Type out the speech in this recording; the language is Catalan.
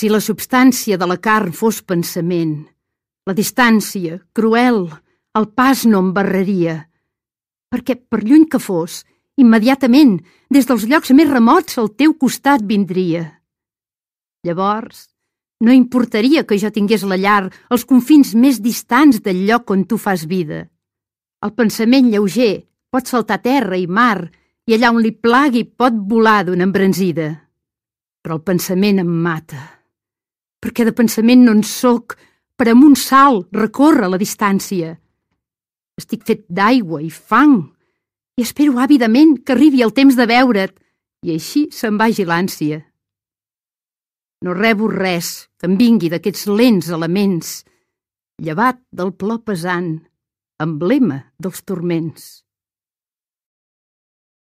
Si la substància de la carn fos pensament, la distància, cruel, el pas no barreria. perquè, per lluny que fos, immediatament, des dels llocs més remots, al teu costat vindria. Llavors, no importaria que jo tingués la llar als confins més distants del lloc on tu fas vida. El pensament lleuger pot saltar terra i mar, i allà on li plagui pot volar d'una embranzida. Però el pensament em mata perquè de pensament no en sóc, per amunt salt recorre la distància. Estic fet d'aigua i fang, i espero àvidament que arribi el temps de veure't, i així se'n vagi l'ànsia. No rebo res que em vingui d'aquests lents elements, llevat del plor pesant, emblema dels turments.